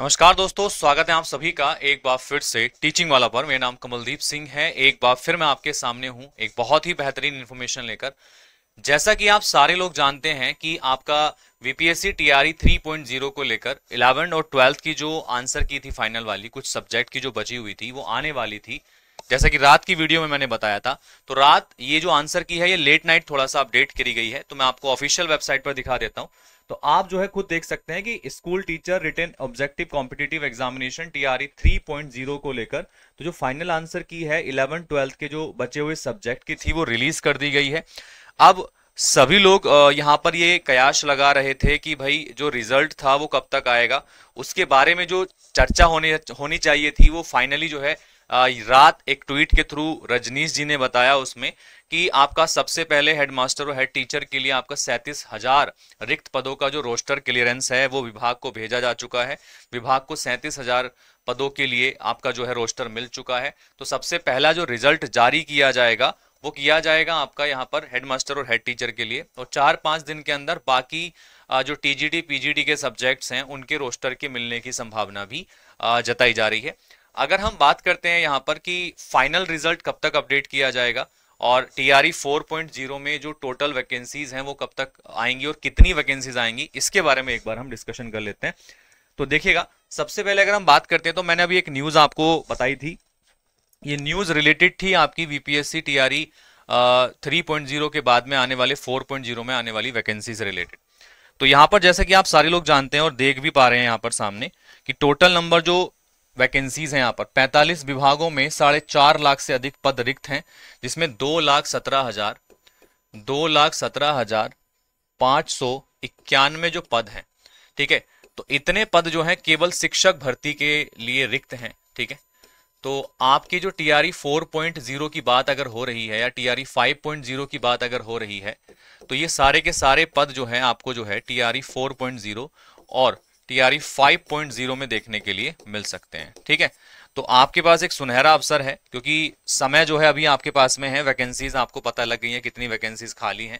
नमस्कार दोस्तों स्वागत है आप सभी का एक बार फिर से टीचिंग वाला पर मेरा नाम कमलदीप सिंह है एक बार फिर मैं आपके सामने हूं एक बहुत ही बेहतरीन इन्फॉर्मेशन लेकर जैसा कि आप सारे लोग जानते हैं कि आपका वीपीएससी टीआरई 3.0 को लेकर इलेवेंथ और ट्वेल्थ की जो आंसर की थी फाइनल वाली कुछ सब्जेक्ट की जो बची हुई थी वो आने वाली थी जैसा कि रात की वीडियो में मैंने बताया था तो रात ये जो आंसर की है ये लेट नाइट थोड़ा सा अपडेट करी गई है तो मैं आपको ऑफिशियल वेबसाइट पर दिखा देता हूं तो आप जो है खुद देख सकते हैं कि school teacher written objective competitive examination TRE 3.0 को लेकर तो जो फाइनल आंसर की है इलेवन ट्वेल्थ के जो बचे हुए सब्जेक्ट की थी वो रिलीज कर दी गई है अब सभी लोग यहाँ पर ये कयास लगा रहे थे कि भाई जो रिजल्ट था वो कब तक आएगा उसके बारे में जो चर्चा होने होनी चाहिए थी वो फाइनली जो है रात एक ट्वीट के थ्रू रजनीश जी ने बताया उसमें कि आपका सबसे पहले हेडमास्टर और हेड टीचर के लिए आपका सैंतीस हजार रिक्त पदों का जो रोस्टर क्लियरेंस है वो विभाग को भेजा जा चुका है विभाग को सैंतीस हजार पदों के लिए आपका जो है रोस्टर मिल चुका है तो सबसे पहला जो रिजल्ट जारी किया जाएगा वो किया जाएगा आपका यहाँ पर हेडमास्टर और हेड टीचर के लिए और चार पांच दिन के अंदर बाकी जो टीजीडी पीजीडी के सब्जेक्ट्स हैं उनके रोस्टर के मिलने की संभावना भी जताई जा रही है अगर हम बात करते हैं यहाँ पर कि फाइनल रिजल्ट कब तक अपडेट किया जाएगा और T R E four point zero में जो टोटल वैकेंसीज हैं वो कब तक आएंगी और कितनी वैकेंसीज आएंगी इसके बारे में एक बार हम डिस्कशन कर लेते हैं तो देखिएगा सबसे पहले अगर हम बात करते हैं तो मैंने अभी एक न्यूज़ आपको बताई थी ये न्यूज़ रिलेटेड थी आपकी BPSC T three point zero के बाद में आने वाले फोर पॉइंट जीरो में आने वाली वैकेंसीज रिलेटेड तो यहाँ पर जैसे कि आप सारे लोग जानते हैं और देख भी पा रहे हैं यहाँ पर सामने कि टोटल नंबर जो वैकेंसीज हैं यहाँ पर 45 विभागों में साढ़े चार लाख से अधिक पद रिक्त हैं जिसमें दो लाख सत्रह हजार दो लाख सत्रह हजार पांच सौ इक्यानवे जो पद हैं ठीक है तो इतने पद जो हैं केवल शिक्षक भर्ती के लिए रिक्त हैं ठीक है तो आपकी जो T R four point zero की बात अगर हो रही है या T R five point zero की बात अगर हो रही है तो ये सारे के सारे पद जो हैं आपको जो है T R four point zero और टीआरई 5.0 में देखने के लिए मिल सकते हैं ठीक है तो आपके पास एक सुनहरा अवसर है क्योंकि समय जो है अभी आपके पास में है वैकेंसीज आपको पता लग गई है कितनी वैकेंसीज खाली हैं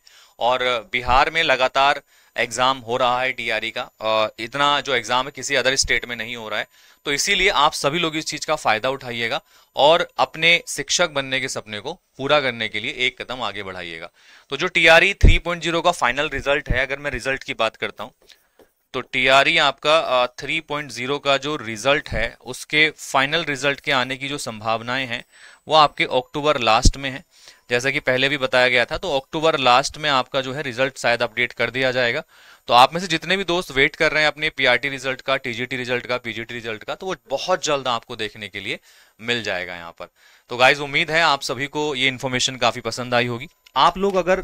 और बिहार में लगातार एग्जाम हो रहा है टीआरई का इतना जो एग्जाम है किसी अदर स्टेट में नहीं हो रहा है तो इसीलिए आप सभी लोग इस चीज का फायदा उठाइएगा और अपने शिक्षक बनने के सपने को पूरा करने के लिए एक कदम आगे बढ़ाइएगा तो जो टीआरई 3.0 का फाइनल रिजल्ट है अगर मैं रिजल्ट की बात करता हूँ तो टीआरई e आपका थ्री पॉइंट जीरो का जो रिजल्ट है उसके फाइनल रिजल्ट के आने की जो संभावनाएं हैं वो आपके अक्टूबर लास्ट में है जैसा कि पहले भी बताया गया था तो अक्टूबर लास्ट में आपका जो है रिजल्ट शायद अपडेट कर दिया जाएगा तो आप में से जितने भी दोस्त वेट कर रहे हैं अपने पीआरटी रिजल्ट का टीजीटी रिजल्ट का पीजीटी रिजल्ट का तो वो बहुत जल्द आपको देखने के लिए मिल जाएगा यहाँ पर तो गाइज उम्मीद है आप सभी को ये इन्फॉर्मेशन काफी पसंद आई होगी आप लोग अगर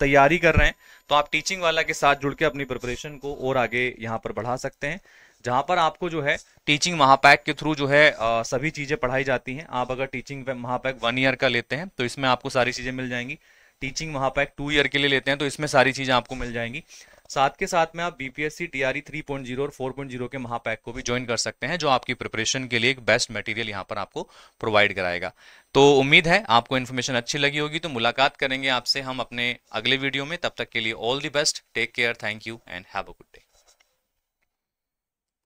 तैयारी कर रहे हैं तो आप टीचिंग वाला के साथ जुड़ के अपनी प्रिपरेशन को और आगे यहाँ पर बढ़ा सकते हैं जहाँ पर आपको जो है टीचिंग महापैक के थ्रू जो है आ, सभी चीज़ें पढ़ाई जाती हैं आप अगर टीचिंग महापैक वन ईयर का लेते हैं तो इसमें आपको सारी चीज़ें मिल जाएंगी टीचिंग महापैक टू ईयर के लिए लेते हैं तो इसमें सारी चीज़ें आपको मिल जाएंगी साथ के साथ में आप बीपीएससी टीआरई जीरो और फोर पॉइंट जीरो के महापैक को भी ज्वाइन कर सकते हैं जो आपकी प्रिपरेशन के लिए एक बेस्ट मटेरियल यहाँ पर आपको प्रोवाइड कराएगा तो उम्मीद है आपको इन्फॉर्मेशन अच्छी लगी होगी तो मुलाकात करेंगे आपसे हम अपने अगले वीडियो में तब तक के लिए all the best take care thank you and have a good day